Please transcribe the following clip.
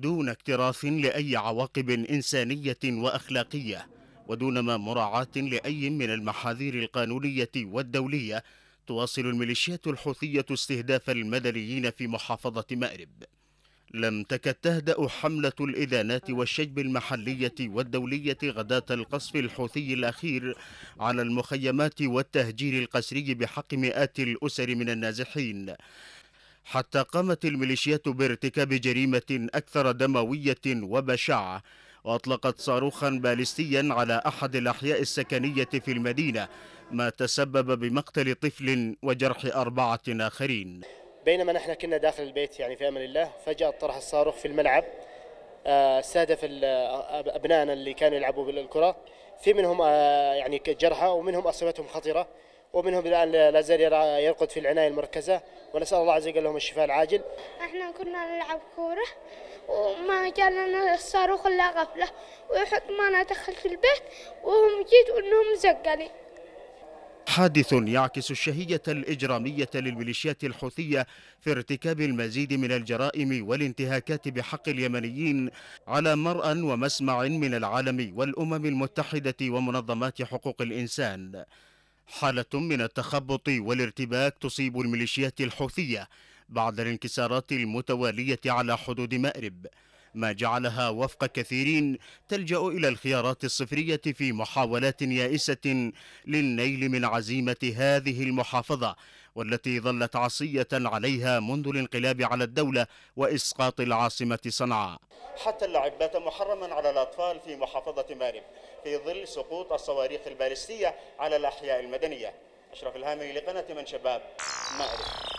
دون اكتراث لأي عواقب إنسانية وأخلاقية ودون ما مراعاة لأي من المحاذير القانونية والدولية تواصل الميليشيات الحوثية استهداف المدنيين في محافظة مأرب لم تكد تهدأ حملة الإذانات والشجب المحلية والدولية غداة القصف الحوثي الأخير على المخيمات والتهجير القسري بحق مئات الأسر من النازحين حتى قامت الميليشيات بارتكاب جريمة أكثر دموية وبشعة وأطلقت صاروخا باليستيا على أحد الأحياء السكنية في المدينة ما تسبب بمقتل طفل وجرح أربعة آخرين بينما نحن كنا داخل البيت يعني في أمان الله فجأة طرح الصاروخ في الملعب استهدف آه، آه، أبنائنا اللي كانوا يلعبوا بالكرة في منهم آه، يعني جرحى ومنهم أصابتهم خطيرة ومنهم الآن لا زال يرقد في العناية المركزة ونسأل الله عز وجل لهم الشفاء العاجل احنا كنا نلعب كورة وما جالنا الصاروخ إلا غفلة ويحط ما دخل في البيت وهم جيت وإنهم زقني حادث يعكس الشهية الإجرامية للميليشيات الحوثية في ارتكاب المزيد من الجرائم والانتهاكات بحق اليمنيين على مرأى ومسمع من العالم والأمم المتحدة ومنظمات حقوق الإنسان حالة من التخبط والارتباك تصيب الميليشيات الحوثية بعد الانكسارات المتوالية على حدود مأرب ما جعلها وفق كثيرين تلجأ إلى الخيارات الصفرية في محاولات يائسة للنيل من عزيمة هذه المحافظة والتي ظلت عصية عليها منذ الانقلاب على الدولة وإسقاط العاصمة صنعاء حتى اللعب بات محرما على الأطفال في محافظة مارب في ظل سقوط الصواريخ البالستية على الأحياء المدنية أشرف الهامي لقناة من شباب مأرب